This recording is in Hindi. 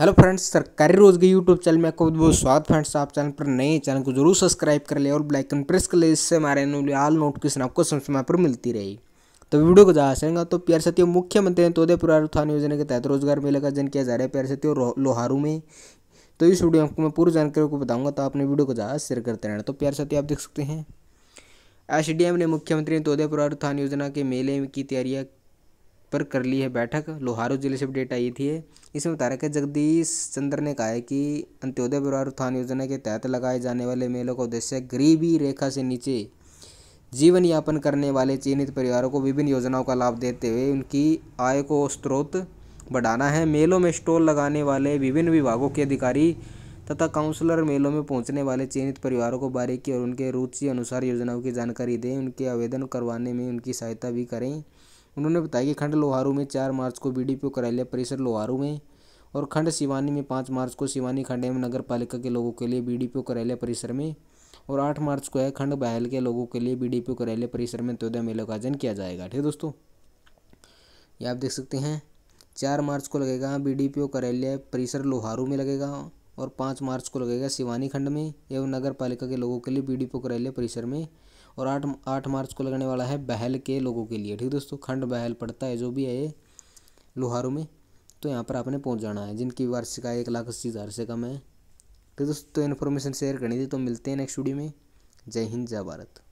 हेलो फ्रेंड्स सरकारी रोज के यूट्यूब चैनल में आपको बहुत स्वागत फ्रेंड्स आप चैनल पर नए चैनल को जरूर सब्सक्राइब कर ले और ब्लाइकन प्रेस कर ले इससे हमारे ऑल नोटिफिकेशन आपको समय पर मिलती रही तो वीडियो को ज़्यादा सेगा तो प्यार साथियों मुख्यमंत्री ने तोदे उत्थान योजना के तहत रोजगार मेला का जन किया जा रहा है प्यार सतियों लोहारू में तो इस वीडियो में आपको मैं पूरी जानकारी को बताऊँगा तो आपने वीडियो को ज़्यादा शेयर करते रहना तो प्यार साथी आप देख सकते हैं एस ने मुख्यमंत्री तोदे उत्थान योजना के मेले की तैयारियाँ पर कर ली है बैठक लोहारू जिले से अपडेट आई थी इसमें बता रहा है जगदीश चंद्र ने कहा है कि अंत्योदय परिवार उत्थान योजना के तहत लगाए जाने वाले मेलों का उद्देश्य गरीबी रेखा से नीचे जीवन यापन करने वाले चिन्हित परिवारों को विभिन्न योजनाओं का लाभ देते हुए उनकी आय को स्रोत बढ़ाना है मेलों में स्टॉल लगाने वाले विभिन्न विभागों के अधिकारी तथा काउंसलर मेलों में पहुंचने वाले चिन्हित परिवारों को बारीकी और उनके रुचि अनुसार योजनाओं की जानकारी दें उनके आवेदन करवाने में उनकी सहायता भी करें उन्होंने बताया कि खंड लोहारू में चार मार्च को बीडीपीओ कार्यालय परिसर लोहारू में और खंड शिवानी में पाँच मार्च को शिवानी खंड एवं नगर पालिका के लोगों के लिए बीडीपीओ कार्यालय परिसर में और आठ मार्च को है खंड बहल के लोगों के लिए बीडीपीओ कार्यालय परिसर में त्योदय मेले का आयोजन किया जाएगा ठीक है दोस्तों ये आप देख सकते हैं चार मार्च को लगेगा ओ कार्यालय परिसर लोहारू में लगेगा और पाँच मार्च को लगेगा शिवानी खंड में एवं नगर पालिका के लोगों के लिए ओ कार्यालय परिसर में और आठ आठ मार्च को लगने वाला है बहल के लोगों के लिए ठीक है दोस्तों खंड बहल पड़ता है जो भी है लोहारों लोहारू में तो यहाँ पर आपने पहुँच जाना है जिनकी वार्षिका एक लाख अस्सी हज़ार से कम है ठीक दोस्तों इन्फॉर्मेशन तो शेयर करनी थी तो मिलते हैं नेक्स्ट वीडियो में जय हिंद जय भारत